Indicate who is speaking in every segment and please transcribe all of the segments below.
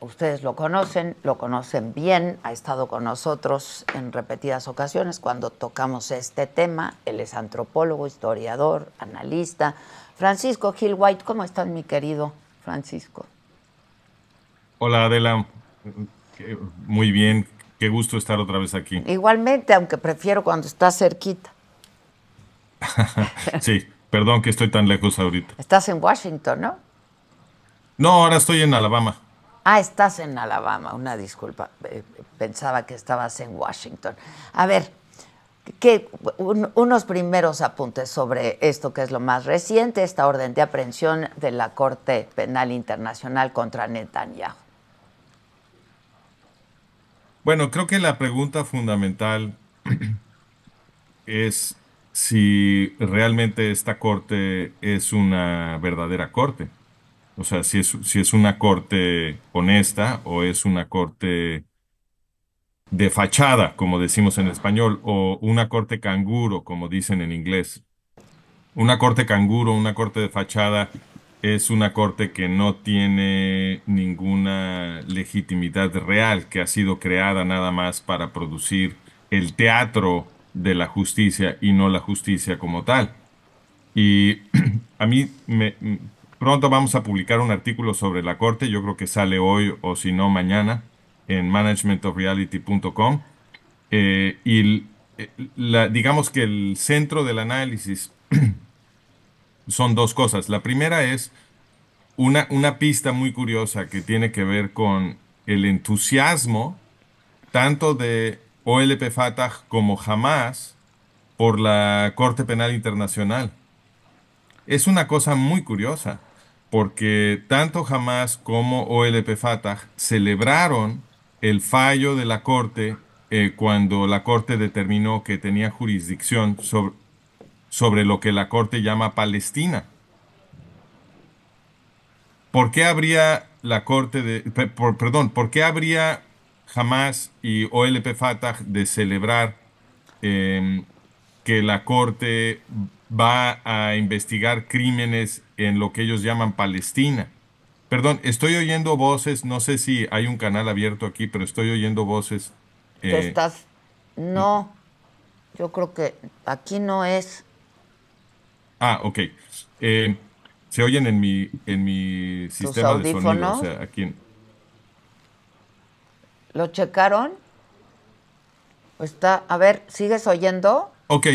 Speaker 1: Ustedes lo conocen, lo conocen bien, ha estado con nosotros en repetidas ocasiones cuando tocamos este tema. Él es antropólogo, historiador, analista. Francisco Gil White, ¿cómo estás, mi querido Francisco?
Speaker 2: Hola, Adela. Muy bien, qué gusto estar otra vez aquí.
Speaker 1: Igualmente, aunque prefiero cuando estás cerquita.
Speaker 2: sí, perdón que estoy tan lejos ahorita.
Speaker 1: Estás en Washington, ¿no?
Speaker 2: No, ahora estoy en Alabama.
Speaker 1: Ah, estás en Alabama, una disculpa. Eh, pensaba que estabas en Washington. A ver, unos primeros apuntes sobre esto que es lo más reciente, esta orden de aprehensión de la Corte Penal Internacional contra Netanyahu.
Speaker 2: Bueno, creo que la pregunta fundamental es si realmente esta corte es una verdadera corte. O sea, si es, si es una corte honesta o es una corte de fachada, como decimos en español, o una corte canguro, como dicen en inglés. Una corte canguro, una corte de fachada, es una corte que no tiene ninguna legitimidad real, que ha sido creada nada más para producir el teatro de la justicia y no la justicia como tal. Y a mí me, Pronto vamos a publicar un artículo sobre la corte, yo creo que sale hoy o si no mañana en managementofreality.com. Eh, y eh, digamos que el centro del análisis son dos cosas. La primera es una, una pista muy curiosa que tiene que ver con el entusiasmo tanto de OLP Fatah como jamás por la Corte Penal Internacional. Es una cosa muy curiosa porque tanto Hamas como OLP Fatah celebraron el fallo de la Corte eh, cuando la Corte determinó que tenía jurisdicción sobre, sobre lo que la Corte llama Palestina. ¿Por qué habría la Corte perdón, habría Hamas y OLP Fatah de celebrar em, que la Corte va a investigar crímenes en lo que ellos llaman Palestina. Perdón, estoy oyendo voces, no sé si hay un canal abierto aquí, pero estoy oyendo voces. Eh,
Speaker 1: estás? No, yo creo que aquí no es.
Speaker 2: Ah, ok. Eh, se oyen en mi, en mi sistema de sonido, o sea, aquí.
Speaker 1: ¿Lo checaron? Está, a ver,
Speaker 2: ¿sigues oyendo? Ok,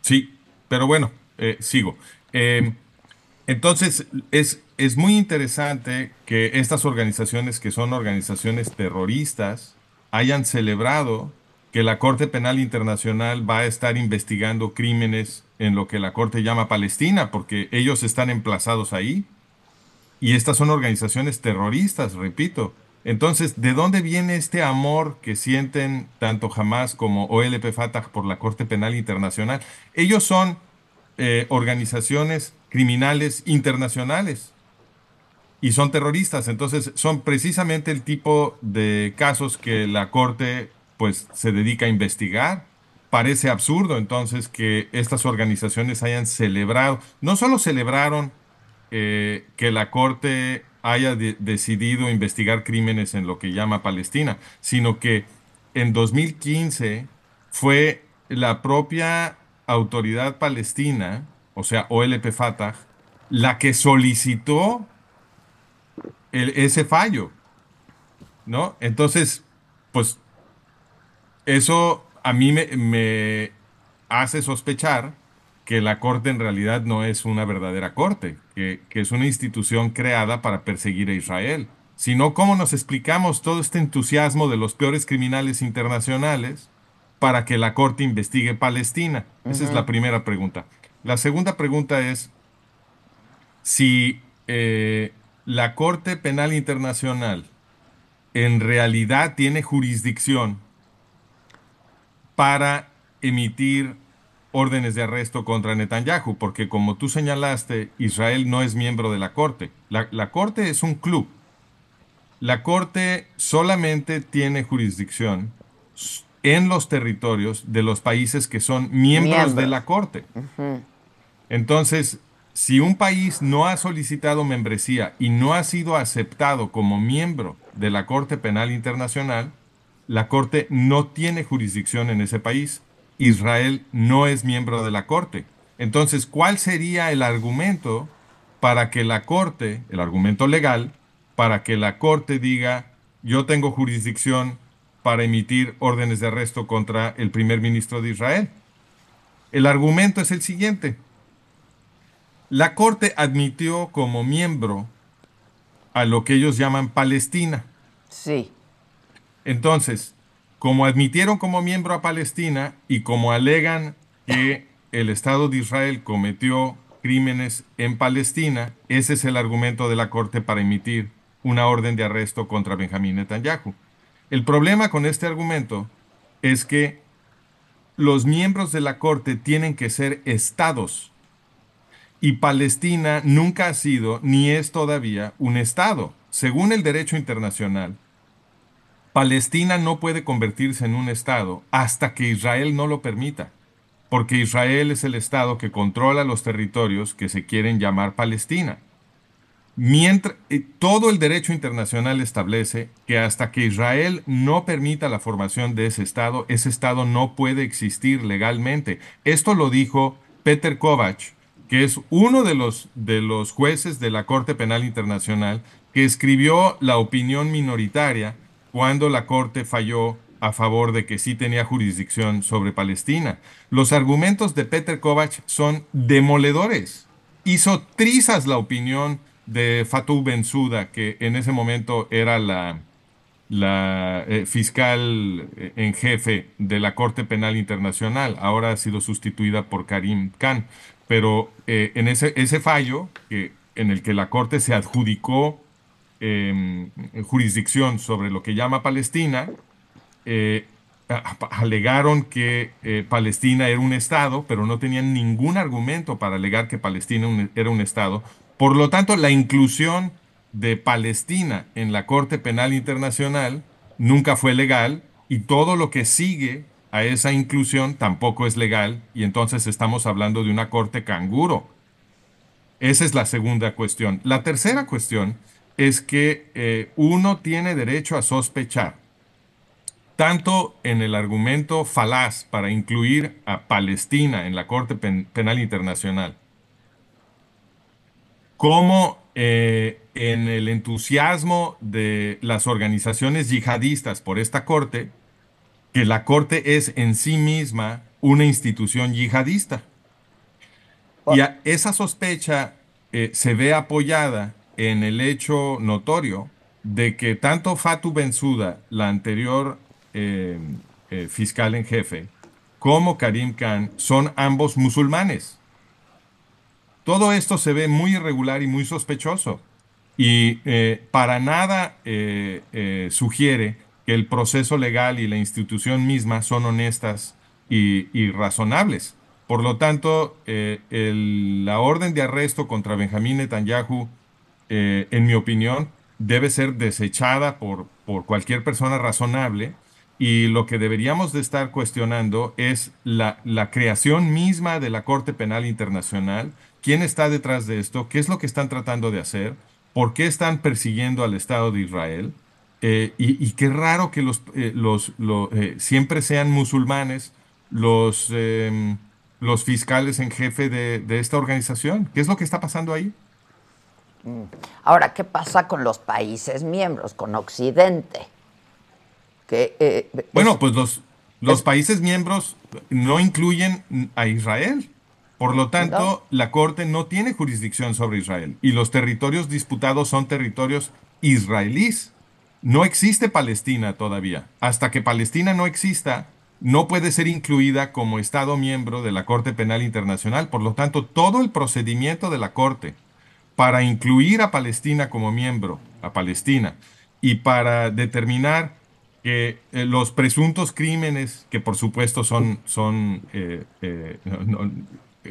Speaker 2: sí, pero bueno, eh, sigo. Em, entonces, es, es muy interesante que estas organizaciones que son organizaciones terroristas hayan celebrado que la Corte Penal Internacional va a estar investigando crímenes en lo que la Corte llama Palestina, porque ellos están emplazados ahí. Y estas son organizaciones terroristas, repito, entonces, ¿de dónde viene este amor que sienten tanto Hamas como OLP Fatah por la Corte Penal Internacional? Ellos son eh, organizaciones criminales internacionales y son terroristas, entonces son precisamente el tipo de casos que la Corte pues se dedica a investigar. Parece absurdo entonces que estas organizaciones hayan celebrado, no solo celebraron eh, que la Corte haya decidido investigar crímenes en lo que llama Palestina, sino que en 2015 fue la propia autoridad palestina, o sea, OLP Fatah, la que solicitó ese fallo, ¿no? Entonces, pues eso a mí me hace sospechar que la Corte en realidad no es una verdadera Corte, que, es una institución creada para perseguir a Israel. Sino cómo nos explicamos todo este entusiasmo de los peores criminales internacionales para que la Corte investigue Palestina. Esa es la primera pregunta. La segunda pregunta es si eh, la Corte Penal Internacional en realidad tiene jurisdicción para emitir órdenes de arresto contra Netanyahu, porque como tú señalaste, Israel no es miembro de la Corte. La, Corte es un club. La Corte solamente tiene jurisdicción en los territorios de los países que son miembros, de la Corte. Entonces, si un país no ha solicitado membresía y no ha sido aceptado como miembro de la Corte Penal Internacional, la Corte no tiene jurisdicción en ese país. Israel no es miembro de la Corte. Entonces, ¿cuál sería el argumento para que la Corte, el argumento legal, para que la Corte diga, yo tengo jurisdicción para emitir órdenes de arresto contra el primer ministro de Israel? El argumento es el siguiente. La Corte admitió como miembro a lo que ellos llaman Palestina. Sí. Entonces, como admitieron como miembro a Palestina y como alegan que el Estado de Israel cometió crímenes en Palestina, ese es el argumento de la Corte para emitir una orden de arresto contra Benjamín Netanyahu. El problema con este argumento es que los miembros de la Corte tienen que ser estados y Palestina nunca ha sido ni es todavía un estado. Según el derecho internacional, Palestina no puede convertirse en un Estado hasta que Israel no lo permita, porque Israel es el Estado que controla los territorios que se quieren llamar Palestina. Mientras, eh, todo el derecho internacional establece que hasta que Israel no permita la formación de ese Estado, ese Estado no puede existir legalmente. Esto lo dijo Peter Kovach, que es uno de los, de los jueces de la Corte Penal Internacional que escribió la opinión minoritaria cuando la Corte falló a favor de que sí tenía jurisdicción sobre Palestina. Los argumentos de Peter Kovács son demoledores. Hizo trizas la opinión de Fatou Bensouda, que en ese momento era la, eh, fiscal eh, en jefe de la Corte Penal Internacional. Ahora ha sido sustituida por Karim Khan. Pero eh, en ese, fallo, en el que la Corte se adjudicó Em, jurisdicción sobre lo que llama Palestina, eh, alegaron que eh, Palestina era un Estado, pero no tenían ningún argumento para alegar que Palestina era un Estado. Por lo tanto, la inclusión de Palestina en la Corte Penal Internacional nunca fue legal y todo lo que sigue a esa inclusión tampoco es legal y entonces estamos hablando de una Corte canguro. Esa es la segunda cuestión. La tercera cuestión es que eh, uno tiene derecho a sospechar, tanto en el argumento falaz para incluir a Palestina en la Corte Penal Internacional, como eh, en el entusiasmo de las organizaciones yihadistas por esta Corte, que la Corte es en sí misma una institución yihadista. Y esa sospecha eh, se ve apoyada en el hecho notorio de que tanto Fatu Benzuda, la anterior eh, eh, fiscal en jefe, como Karim Khan son ambos musulmanes. Todo esto se ve muy irregular y muy sospechoso y eh, para nada sugiere que el proceso legal y la institución misma son honestas y, razonables. Por lo tanto, la orden de arresto contra Benjamín Netanyahu eh, en mi opinión, debe ser desechada por, por cualquier persona razonable y lo que deberíamos de estar cuestionando es la, creación misma de la Corte Penal Internacional, quién está detrás de esto, qué es lo que están tratando de hacer, por qué están persiguiendo al Estado de Israel. Eh, y, qué raro que los, eh, los, siempre sean musulmanes los, em, los fiscales en jefe de esta organización. ¿Qué es lo que está pasando ahí?
Speaker 1: Mm. Ahora, ¿qué pasa con los países miembros, con
Speaker 2: Occidente? Eh, bueno, pues los, los países miembros no incluyen a Israel. Por lo tanto, la Corte no tiene jurisdicción sobre Israel y los territorios disputados son territorios israelíes. No existe Palestina todavía. Hasta que Palestina no exista, no puede ser incluida como Estado miembro de la Corte Penal Internacional. Por lo tanto, todo el procedimiento de la Corte para incluir a Palestina como miembro, a Palestina, y para determinar que eh, los presuntos crímenes, que por supuesto son, son eh, eh,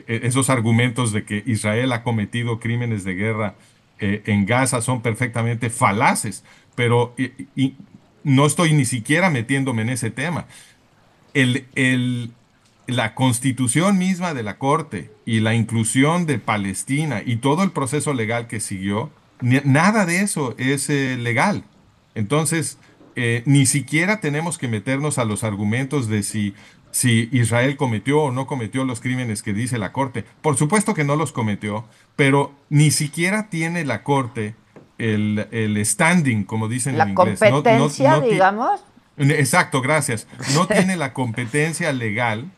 Speaker 2: esos argumentos de que Israel ha cometido crímenes de guerra en Gaza son perfectamente falaces, pero no estoy ni siquiera metiéndome en ese tema. El, el, la constitución misma de la Corte y la inclusión de Palestina y todo el proceso legal que siguió, nada de eso es eh, legal. Entonces, eh, ni siquiera tenemos que meternos a los argumentos de si, si Israel cometió o no cometió los crímenes que dice la Corte. Por supuesto que no los cometió, pero ni siquiera tiene la Corte el, standing, como dicen la en inglés. La competencia,
Speaker 1: digamos.
Speaker 2: Exacto, gracias. No tiene la competencia legal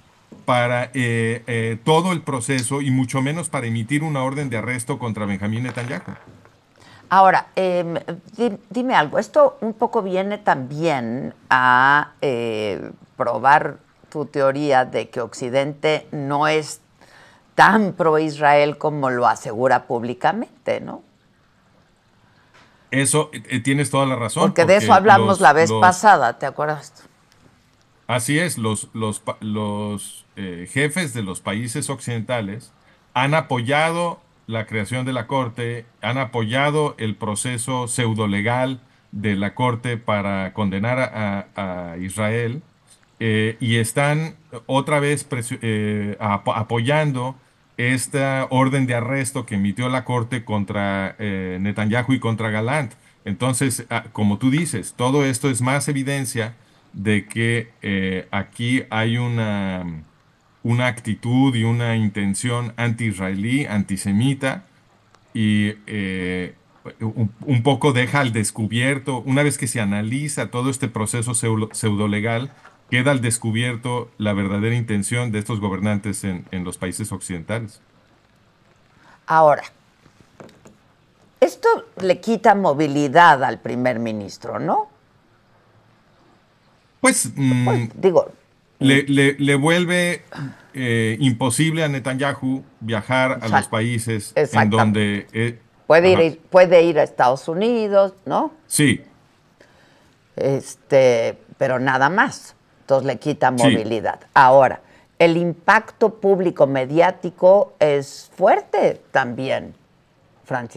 Speaker 2: para eh, eh, todo el proceso y mucho menos para emitir una orden de arresto contra Benjamín Netanyahu.
Speaker 1: Ahora, em, dime algo, esto un poco viene también a eh, probar tu teoría de que Occidente no es tan pro-Israel como lo asegura públicamente, ¿no?
Speaker 2: Eso, tienes toda la razón. Porque, de eso hablamos la vez
Speaker 1: pasada, ¿te acuerdas?
Speaker 2: Así es, los, los, eh, jefes de los países occidentales han apoyado la creación de la Corte, han apoyado el proceso pseudo-legal de la Corte para condenar a, Israel eh, y están otra vez eh, apoyando esta orden de arresto que emitió la Corte contra Netanyahu y contra Galant. Entonces, ah, como tú dices, todo esto es más evidencia de que eh, aquí hay una, una actitud y una intención anti-israelí, antisemita, y eh, un, poco deja al descubierto, una vez que se analiza todo este proceso pseudo-legal, queda al descubierto la verdadera intención de estos gobernantes en, en los países occidentales.
Speaker 1: Ahora, esto le quita movilidad al primer ministro,
Speaker 2: ¿no? Pues, mm, pues, digo, le, vuelve eh, imposible a Netanyahu viajar a los países en donde... E,
Speaker 1: puede, ir, puede ir a Estados Unidos, ¿no? Sí. Este, pero nada más. Entonces le quita movilidad. Ahora, el impacto público mediático es fuerte también.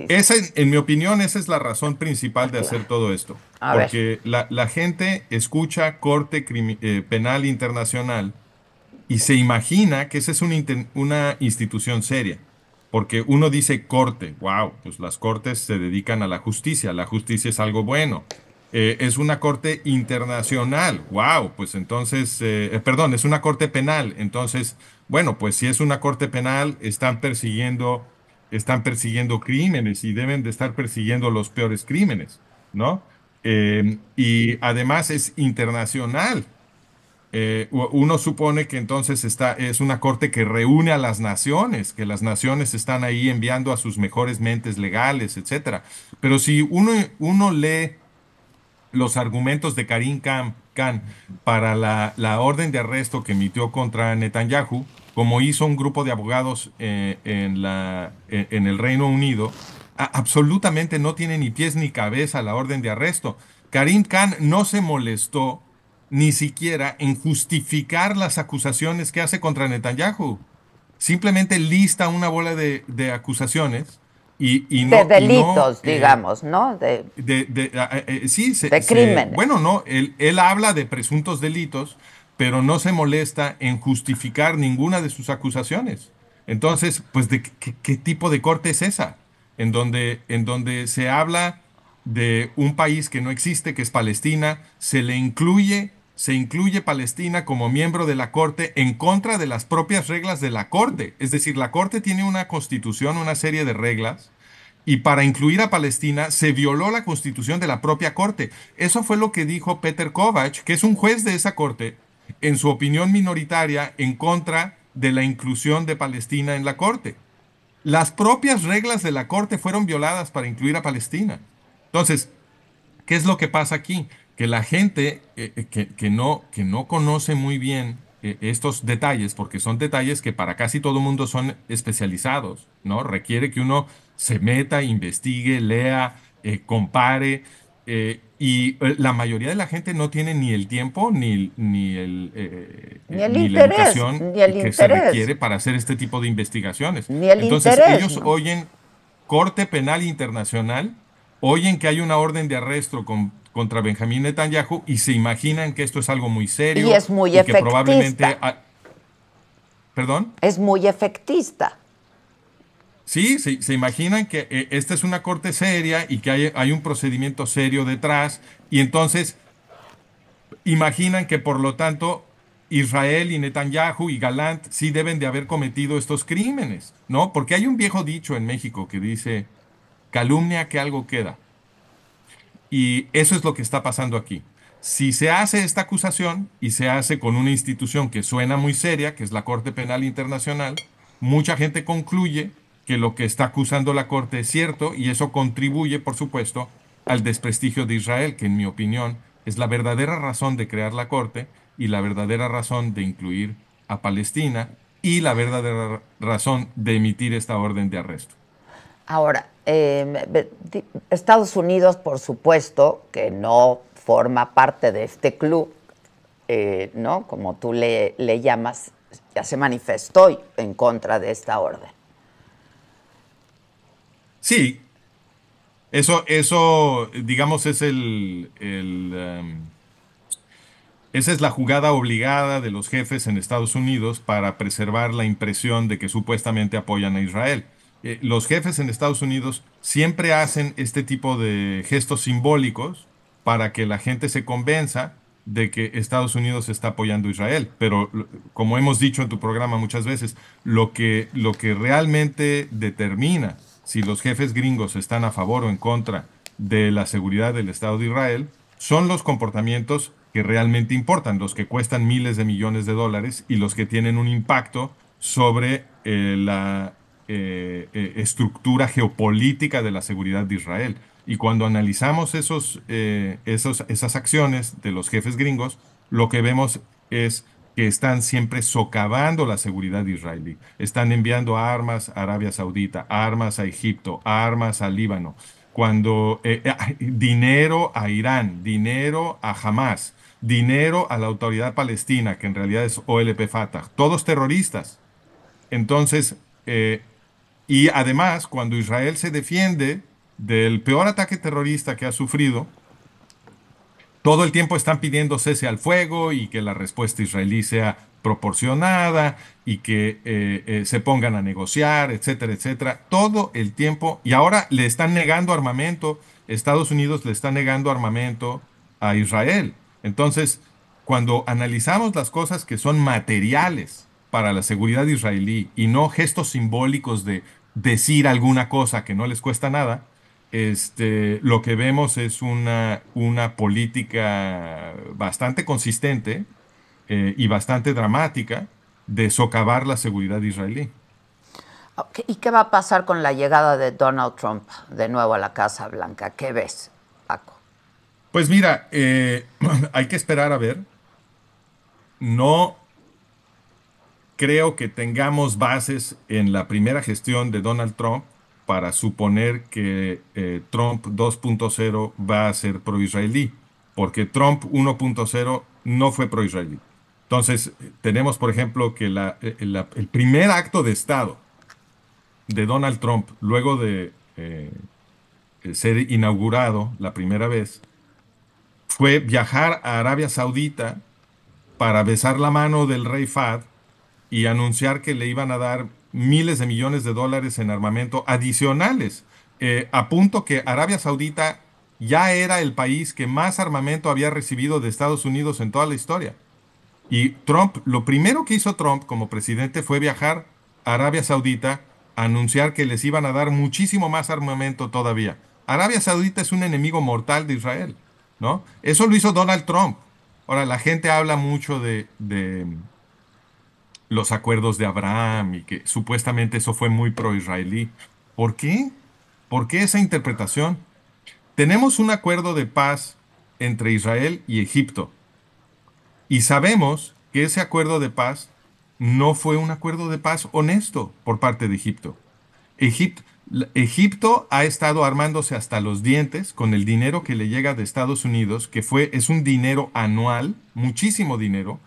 Speaker 1: Esa,
Speaker 2: en mi opinión, esa es la razón principal de hacer todo esto. porque la, gente escucha corte eh, penal internacional y se imagina que esa es una, institución seria. Porque uno dice corte, wow, pues las cortes se dedican a la justicia, la justicia es algo bueno. Eh, es una corte internacional, wow, pues entonces, eh, perdón, es una corte penal, entonces, bueno, pues si es una corte penal, están persiguiendo están persiguiendo crímenes y deben de estar persiguiendo los peores crímenes, ¿no? Eh, y además es internacional. Eh, uno supone que entonces está, es una corte que reúne a las naciones, que las naciones están ahí enviando a sus mejores mentes legales, etc. Pero si uno, uno lee los argumentos de Karim Khan, para la, la orden de arresto que emitió contra Netanyahu, como hizo un grupo de abogados eh, eh, en, el Reino Unido, absolutamente no tiene ni pies ni cabeza la orden de arresto. Karim Khan no se molestó ni siquiera en justificar las acusaciones que hace contra Netanyahu. Simplemente lista una bola de, acusaciones y, no, de delitos, eh, digamos,
Speaker 1: ¿no? De,
Speaker 2: de, sí, bueno, no, él habla de presuntos delitos, pero no se molesta en justificar ninguna de sus acusaciones. Entonces, pues, ¿de qué, tipo de corte es esa? En donde, en donde se habla de un país que no existe, que es Palestina, se le incluye, se incluye Palestina como miembro de la Corte en contra de las propias reglas de la Corte. Es decir, la Corte tiene una constitución, una serie de reglas, y para incluir a Palestina se violó la constitución de la propia Corte. Eso fue lo que dijo Peter Kovács, que es un juez de esa Corte, en su opinión minoritaria, en contra de la inclusión de Palestina en la Corte. Las propias reglas de la Corte fueron violadas para incluir a Palestina. Entonces, ¿qué es lo que pasa aquí? Que la gente eh, eh, que, no, que no conoce muy bien eh, estos detalles, porque son detalles que para casi todo mundo son especializados, ¿no? Requiere que uno se meta, investigue, lea, compare, eh, y eh, la mayoría de la gente no tiene ni el tiempo ni, ni, el, eh, ni, la educación que se requiere para hacer este tipo de investigaciones. Entonces ellos oyen Corte Penal Internacional, oyen que hay una orden de arresto contra Benjamín Netanyahu y se imaginan que esto es algo muy serio. Y es muy Que probablemente... ¿Perdón? Es muy efectista. Sí, se imaginan que eh, esta es una corte seria y que hay, hay, un procedimiento serio detrás, y entonces imaginan que por lo tanto Israel y Netanyahu y Galant sí deben de haber cometido estos crímenes, ¿no? Porque hay un viejo dicho en México que dice, calumnia que algo queda. Y eso es lo que está pasando aquí. Si se hace esta acusación y se hace con una institución que suena muy seria, que es la Corte Penal Internacional, mucha gente concluye que lo que está acusando la Corte es cierto y eso contribuye, por supuesto, al desprestigio de Israel, que en mi opinión es la verdadera razón de crear la Corte y la verdadera razón de incluir a Palestina y la verdadera razón de emitir esta orden de arresto.
Speaker 1: Ahora, em, Estados Unidos, por supuesto, que no forma parte de este club, eh, ¿no? Como tú le llamas, ya se manifestó en contra de esta orden.
Speaker 2: Sí, eso, eso digamos, es el, em, esa es la jugada obligada de los jefes en Estados Unidos para preservar la impresión de que supuestamente apoyan a Israel. Eh, los jefes en Estados Unidos siempre hacen este tipo de gestos simbólicos para que la gente se convenza de que Estados Unidos está apoyando a Israel. Pero como hemos dicho en tu programa muchas veces, lo que, lo que realmente determina si los jefes gringos están a favor o en contra de la seguridad del Estado de Israel, son los comportamientos que realmente importan, los que cuestan miles de millones de dólares y los que tienen un impacto sobre eh, la eh, eh, estructura geopolítica de la seguridad de Israel. Y cuando analizamos esos, esos, esas acciones de los jefes gringos, lo que vemos es que están siempre socavando la seguridad israelí. Están enviando armas a Arabia Saudita, armas a Egipto, armas al Líbano, cuando eh, eh, dinero a Irán, dinero a Hamas, dinero a la autoridad palestina, que en realidad es OLP Fatah, todos terroristas. Entonces, eh, y además, cuando Israel se defiende del peor ataque terrorista que ha sufrido, todo el tiempo están pidiendo cese al fuego y que la respuesta israelí sea proporcionada y que eh, eh, se pongan a negociar, etcétera, etcétera. Todo el tiempo. Y ahora le están negando armamento. Estados Unidos le está negando armamento a Israel. Entonces, cuando analizamos las cosas que son materiales para la seguridad israelí y no gestos simbólicos de decir alguna cosa que no les cuesta nada, este, lo que vemos es una, una política bastante consistente eh, y bastante dramática de socavar la seguridad israelí.
Speaker 1: ¿Y qué va a pasar con la llegada de Donald Trump de nuevo a la Casa Blanca? ¿Qué ves, Paco?
Speaker 2: Pues mira, eh, hay que esperar a ver. No creo que tengamos bases en la primera gestión de Donald Trump para suponer que eh, Trump 2.0 va a ser pro-israelí, porque Trump 1.0 no fue pro-israelí. Entonces, tenemos, por ejemplo, que eh, eh, el primer acto de Estado de Donald Trump, luego de ser inaugurado la primera vez, fue viajar a Arabia Saudita para besar la mano del rey Fad y anunciar que le iban a dar miles de millones de dólares en armamento adicionales. Eh, a punto que Arabia Saudita ya era el país que más armamento había recibido de Estados Unidos en toda la historia. Y Trump, lo primero que hizo Trump como presidente fue viajar a Arabia Saudita, a anunciar que les iban a dar muchísimo más armamento todavía. Arabia Saudita es un enemigo mortal de Israel, ¿no? Eso lo hizo Donald Trump. Ahora, la gente habla mucho de los acuerdos de Abraham y que supuestamente eso fue muy pro-israelí. ¿Por qué? ¿Por qué esa interpretación? Tenemos un acuerdo de paz entre Israel y Egipto y sabemos que ese acuerdo de paz no fue un acuerdo de paz honesto por parte de Egipto. Egipto, Egipto ha estado armándose hasta los dientes con el dinero que le llega de Estados Unidos, que fue, es un dinero anual, muchísimo dinero,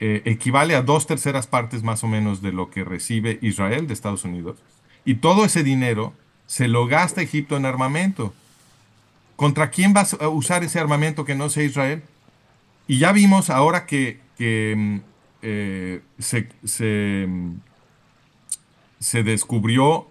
Speaker 2: eh, equivale a dos terceras partes más o menos de lo que recibe Israel de Estados Unidos. Y todo ese dinero se lo gasta Egipto en armamento. ¿Contra quién va a usar ese armamento que no sea Israel? Y ya vimos ahora que, mm, eh, mm, se, descubrió,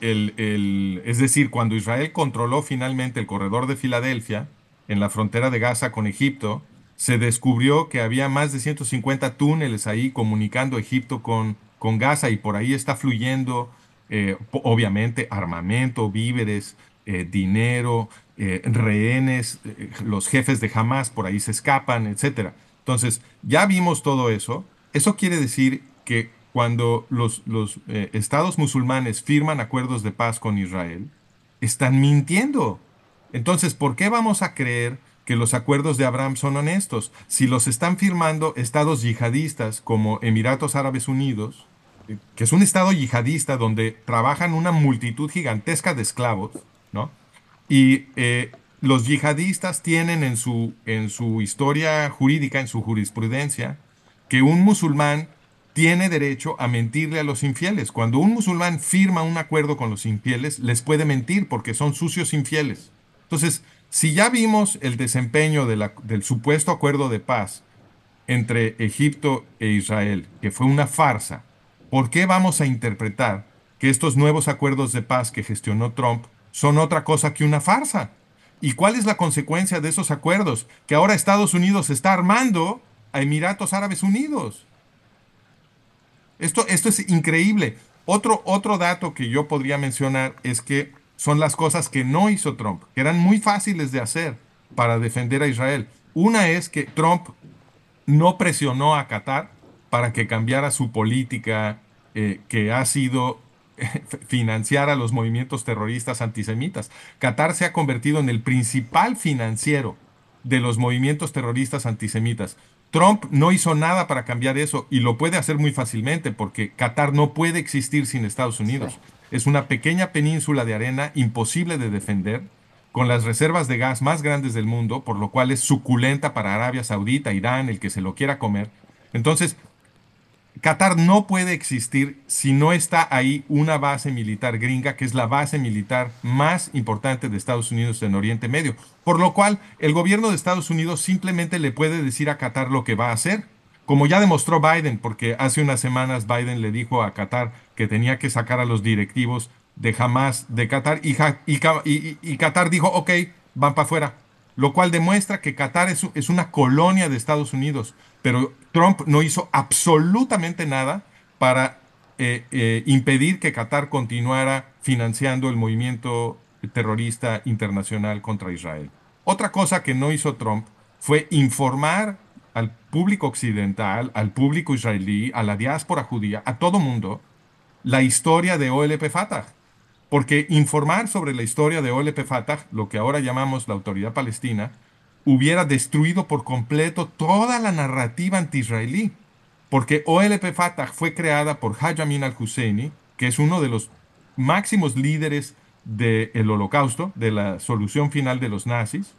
Speaker 2: el, el, es decir, cuando Israel controló finalmente el corredor de Filadelfia en la frontera de Gaza con Egipto, se descubrió que había más de 150 túneles ahí comunicando Egipto con, con Gaza y por ahí está fluyendo, eh, obviamente, armamento, víveres, eh, dinero, eh, rehenes, los jefes de Hamas por ahí se escapan, etc. Entonces, ya vimos todo eso. Eso quiere decir que cuando los, los estados musulmanes firman acuerdos de paz con Israel, están mintiendo. Entonces, ¿por qué vamos a creer? que los acuerdos de Abraham son honestos. Si los están firmando estados yihadistas como Emiratos Árabes Unidos, eh, que es un estado yihadista donde trabajan una multitud gigantesca de esclavos, ¿no? Y eh, los yihadistas tienen en su, en su historia jurídica, en su jurisprudencia, que un musulmán tiene derecho a mentirle a los infieles. Cuando un musulmán firma un acuerdo con los infieles, les puede mentir porque son sucios infieles. Entonces, si ya vimos el desempeño del supuesto acuerdo de paz entre Egipto e Israel, que fue una farsa, ¿por qué vamos a interpretar que estos nuevos acuerdos de paz que gestionó Trump son otra cosa que una farsa? ¿Y cuál es la consecuencia de esos acuerdos? Que ahora Estados Unidos está armando a Emiratos Árabes Unidos. Esto, esto es increíble. Otro, otro dato que yo podría mencionar es que son las cosas que no hizo Trump, que eran muy fáciles de hacer para defender a Israel. Una es que Trump no presionó a Qatar para que cambiara su política eh, que ha sido eh, financiar a los movimientos terroristas antisemitas. Qatar se ha convertido en el principal financiero de los movimientos terroristas antisemitas. Trump no hizo nada para cambiar eso y lo puede hacer muy fácilmente porque Qatar no puede existir sin Estados Unidos es una pequeña península de arena imposible de defender, con las reservas de gas más grandes del mundo, por lo cual es suculenta para Arabia Saudita, Irán, el que se lo quiera comer. Entonces, Qatar no puede existir si no está ahí una base militar gringa, que es la base militar más importante de Estados Unidos en Oriente Medio. Por lo cual, el gobierno de Estados Unidos simplemente le puede decir a Qatar lo que va a hacer como ya demostró Biden, porque hace unas semanas Biden le dijo a Qatar que tenía que sacar a los directivos de Hamas de Qatar y, Qatar dijo, ok, van para afuera, lo cual demuestra que Qatar es, una colonia de Estados Unidos, pero Trump no hizo absolutamente nada para eh, eh, impedir que Qatar continuara financiando el movimiento terrorista internacional contra Israel. Otra cosa que no hizo Trump fue informar al público occidental, al público israelí, a la diáspora judía, a todo mundo, la historia de OLP Fatah. Porque informar sobre la historia de OLP Fatah, lo que ahora llamamos la autoridad palestina, hubiera destruido por completo toda la narrativa anti-israelí. Porque OLP Fatah fue creada por Hajamin al-Husseini, que es uno de los máximos líderes del holocausto, de la solución final de los nazis,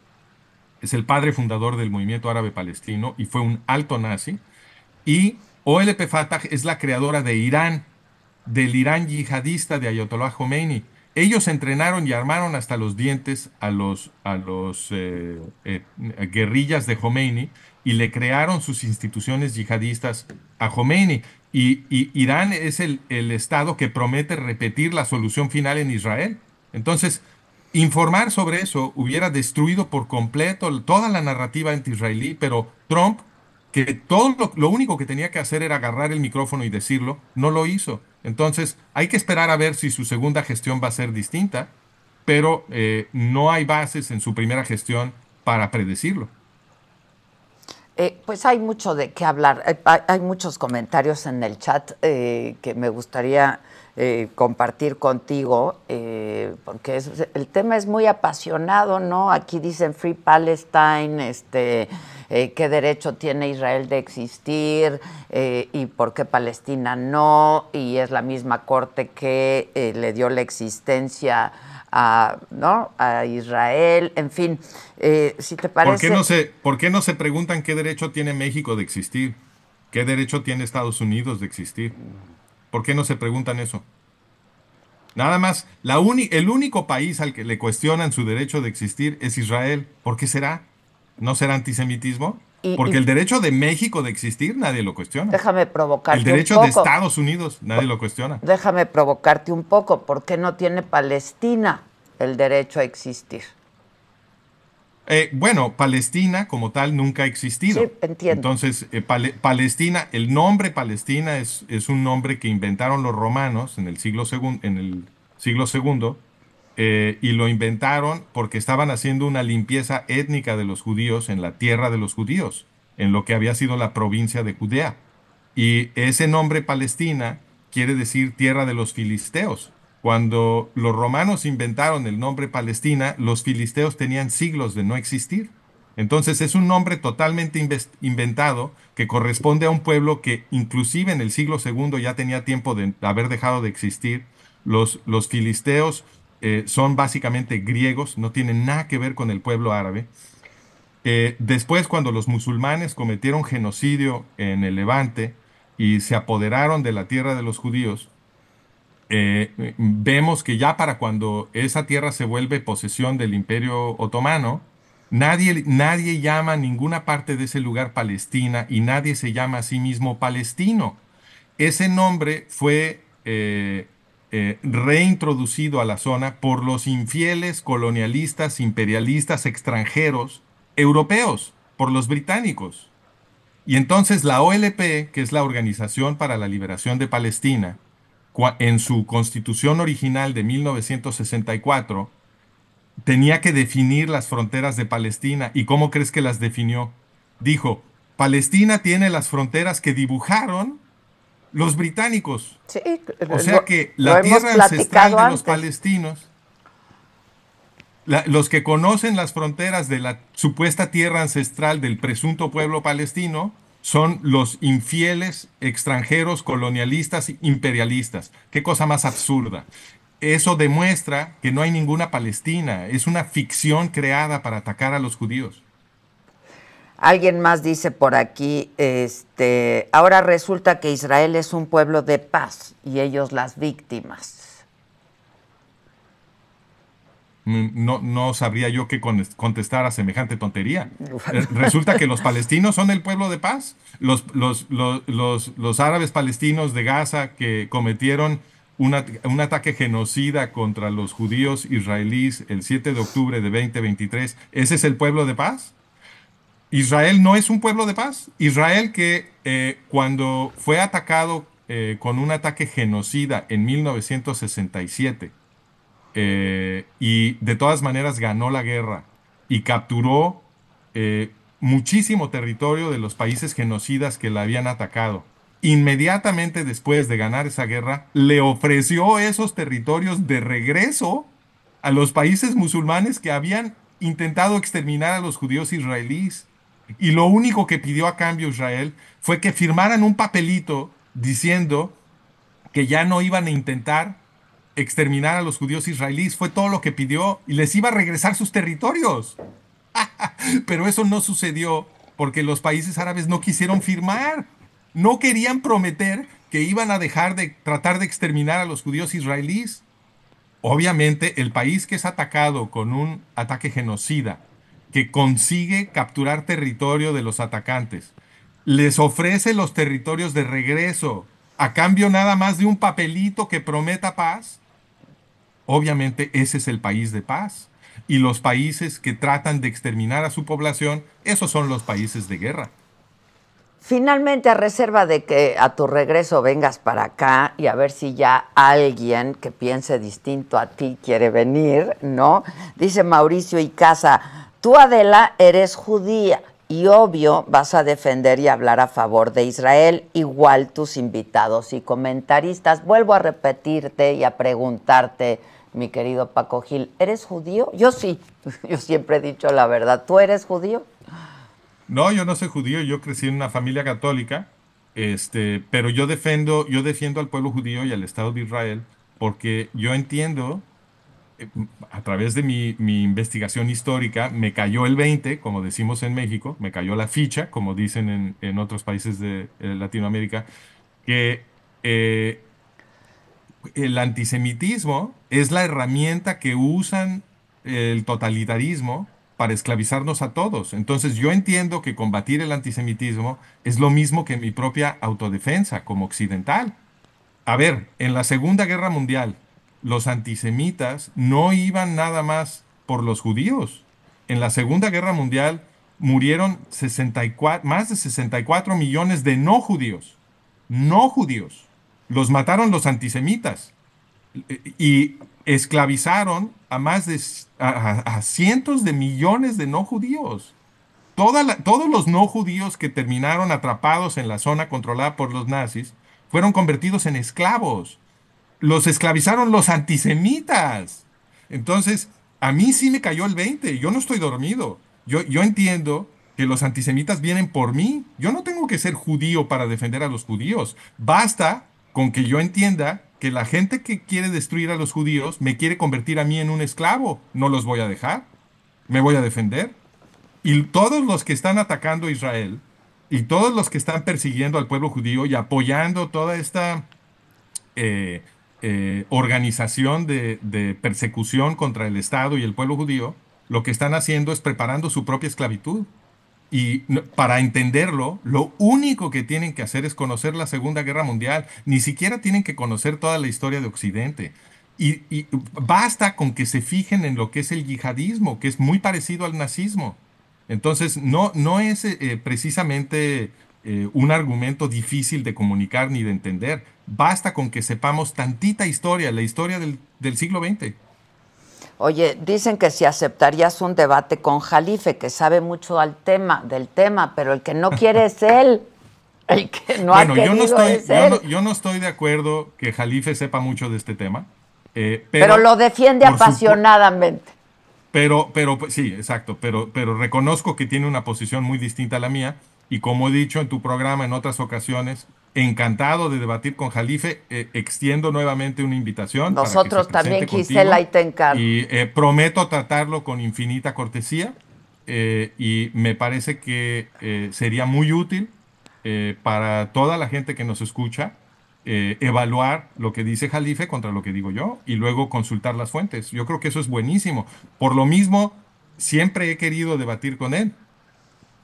Speaker 2: es el padre fundador del movimiento árabe palestino y fue un alto nazi. Y OLP Fatah es la creadora de Irán, del Irán yihadista de Ayatollah Khomeini. Ellos entrenaron y armaron hasta los dientes a los, a los eh, eh, guerrillas de Khomeini y le crearon sus instituciones yihadistas a Khomeini. Y, Irán es el, el, Estado que promete repetir la solución final en Israel. Entonces, Informar sobre eso hubiera destruido por completo toda la narrativa anti-israelí, pero Trump, que todo lo, único que tenía que hacer era agarrar el micrófono y decirlo, no lo hizo. Entonces, hay que esperar a ver si su segunda gestión va a ser distinta, pero eh, no hay bases en su primera gestión para predecirlo.
Speaker 1: Eh, pues hay mucho de qué hablar. Eh, hay, muchos comentarios en el chat que me gustaría eh, compartir contigo, eh, porque el tema es muy apasionado, ¿no? Aquí dicen Free Palestine, este, eh, qué derecho tiene Israel de existir y por qué Palestina no, y es la misma corte que le dio la existencia a, ¿no? a Israel, en fin, si te parece... ¿Por qué, no se,
Speaker 2: ¿Por qué no se preguntan qué derecho tiene México de existir? ¿Qué derecho tiene Estados Unidos de existir? ¿Por qué no se preguntan eso? Nada más, el único país al que le cuestionan su derecho de existir es Israel. ¿Por qué será? ¿No será antisemitismo? Porque el derecho de México de existir nadie lo cuestiona. Déjame provocarte. El derecho de Estados Unidos nadie lo cuestiona.
Speaker 1: Déjame provocarte un poco. ¿Por qué no tiene Palestina el derecho a existir?
Speaker 2: Eh, bueno, Palestina como tal nunca ha existido. Sí, entiendo. Entonces, eh, Palestina, el nombre Palestina es, un nombre que inventaron los romanos en el siglo, en el siglo segundo eh, y lo inventaron porque estaban haciendo una limpieza étnica de los judíos en la tierra de los judíos, en lo que había sido la provincia de Judea. Y ese nombre Palestina quiere decir tierra de los filisteos. Cuando los romanos inventaron el nombre Palestina, los filisteos tenían siglos de no existir. Entonces es un nombre totalmente inventado que corresponde a un pueblo que inclusive en el siglo II ya tenía tiempo de haber dejado de existir. Los, los filisteos eh, son básicamente griegos, no tienen nada que ver con el pueblo árabe. Eh, después, cuando los musulmanes cometieron genocidio en el Levante y se apoderaron de la tierra de los judíos, eh, vemos que ya para cuando esa tierra se vuelve posesión del imperio otomano, nadie, nadie llama ninguna parte de ese lugar Palestina y nadie se llama a sí mismo palestino. Ese nombre fue eh, eh, reintroducido a la zona por los infieles colonialistas, imperialistas, extranjeros, europeos, por los británicos. Y entonces la OLP, que es la Organización para la Liberación de Palestina, en su constitución original de 1964, tenía que definir las fronteras de Palestina. ¿Y cómo crees que las definió? Dijo, Palestina tiene las fronteras que dibujaron los británicos. Sí, eh, o sea que la tierra ancestral de los palestinos, los que conocen las fronteras de la supuesta tierra ancestral del presunto pueblo palestino, son los infieles extranjeros, colonialistas, imperialistas. Qué cosa más absurda. Eso demuestra que no hay ninguna Palestina, es una ficción creada para atacar a los judíos.
Speaker 1: Alguien más dice por aquí, este, ahora resulta que Israel es un pueblo de paz y ellos las víctimas
Speaker 2: no, sabría yo qué contestar a semejante tontería. Eh, resulta que los palestinos son el pueblo de paz. Los, los, los, los árabes palestinos de Gaza que cometieron un ataque genocida contra los judíos israelíes el 7 de octubre de 2023, ¿ese es el pueblo de paz? Israel no es un pueblo de paz. Israel que eh, cuando fue atacado eh, con un ataque genocida en 1967, eh, y de todas maneras ganó la guerra y capturó eh, muchísimo territorio de los países genocidas que la habían atacado. Inmediatamente después de ganar esa guerra, le ofreció esos territorios de regreso a los países musulmanes que habían intentado exterminar a los judíos israelíes. Y lo único que pidió a cambio Israel fue que firmaran un papelito diciendo que ya no iban a intentar exterminar a los judíos israelíes, fue todo lo que pidió y les iba a regresar sus territorios. Pero eso no sucedió porque los países árabes no quisieron firmar, no querían prometer que iban a dejar de tratar de exterminar a los judíos israelíes. Obviamente el país que es atacado con un ataque genocida, que consigue capturar territorio de los atacantes, les ofrece los territorios de regreso a cambio nada más de un papelito que prometa paz, Obviamente ese es el país de paz. Y los países que tratan de exterminar a su población, esos son los países de guerra.
Speaker 1: Finalmente, a reserva de que a tu regreso vengas para acá y a ver si ya alguien que piense distinto a ti quiere venir, ¿no? Dice Mauricio casa. tú Adela eres judía, y obvio vas a defender y hablar a favor de Israel, igual tus invitados y comentaristas. Vuelvo a repetirte y a preguntarte, mi querido Paco Gil, ¿eres judío? Yo sí, yo siempre he dicho la verdad. ¿Tú eres judío?
Speaker 2: No, yo no soy judío, yo crecí en una familia católica, este, pero yo defiendo, yo defiendo al pueblo judío y al Estado de Israel porque yo entiendo a través de mi, investigación histórica, me cayó el 20, como decimos en México, me cayó la ficha, como dicen en, otros países de eh, Latinoamérica, que eh, el antisemitismo es la herramienta que usan el totalitarismo para esclavizarnos a todos. Entonces yo entiendo que combatir el antisemitismo es lo mismo que mi propia autodefensa como occidental. A ver, en la Segunda Guerra Mundial, los antisemitas no iban nada más por los judíos. En la Segunda Guerra Mundial murieron 64, más de 64 millones de no judíos. No judíos. Los mataron los antisemitas eh, y esclavizaron a más de a, cientos de millones de no judíos. Toda todos los no judíos que terminaron atrapados en la zona controlada por los nazis fueron convertidos en esclavos los esclavizaron los antisemitas. Entonces, a mí sí me cayó el 20, yo no estoy dormido. Yo, yo entiendo que los antisemitas vienen por mí. Yo no tengo que ser judío para defender a los judíos. Basta con que yo entienda que la gente que quiere destruir a los judíos me quiere convertir a mí en un esclavo. No los voy a dejar. Me voy a defender. Y todos los que están atacando a Israel y todos los que están persiguiendo al pueblo judío y apoyando toda esta eh, eh, organización de, persecución contra el Estado y el pueblo judío, lo que están haciendo es preparando su propia esclavitud. Y para entenderlo, lo único que tienen que hacer es conocer la Segunda Guerra Mundial. Ni siquiera tienen que conocer toda la historia de Occidente. Y, basta con que se fijen en lo que es el yihadismo, que es muy parecido al nazismo. Entonces, no, no es eh, precisamente eh, un argumento difícil de comunicar ni de entender. Basta con que sepamos tantita historia, la historia del, siglo XX.
Speaker 1: Oye, dicen que si aceptarías un debate con Jalife, que sabe mucho al tema, del tema, pero el que no quiere es él. El que no ha yo no estoy,
Speaker 2: Yo no, estoy de acuerdo que Jalife sepa mucho de este tema. Eh, pero, lo defiende
Speaker 1: apasionadamente.
Speaker 2: Pero, pero, pues, sí, exacto, pero, pero reconozco que tiene una posición muy distinta a la mía y como he dicho en tu programa en otras ocasiones, encantado de debatir con Jalife. Eh, extiendo nuevamente una invitación. Nosotros también, Gisela, y Y eh, prometo tratarlo con infinita cortesía. Eh, y me parece que sería muy útil para toda la gente que nos escucha evaluar lo que dice Jalife contra lo que digo yo y luego consultar las fuentes. Yo creo que eso es buenísimo. Por lo mismo, siempre he querido debatir con él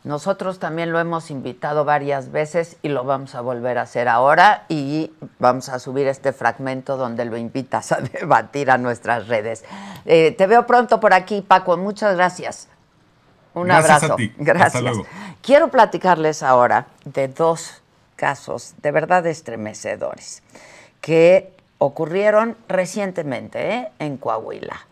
Speaker 1: nosotros también lo hemos invitado varias veces y lo vamos a volver a hacer ahora y vamos a subir este fragmento donde lo invitas a debatir a nuestras redes. Eh, te veo pronto por aquí, Paco. Muchas gracias. Un abrazo. Gracias. Quiero platicarles ahora de dos casos de verdad estremecedores que ocurrieron recientemente ¿eh? en Coahuila.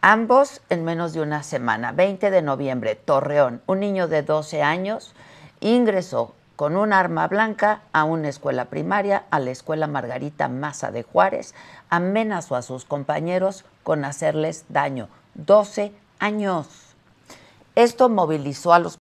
Speaker 1: Ambos en menos de una semana, 20 de noviembre, Torreón, un niño de 12 años ingresó con un arma blanca a una escuela primaria, a la escuela Margarita Maza de Juárez, amenazó a sus compañeros con hacerles daño. 12 años. Esto movilizó a los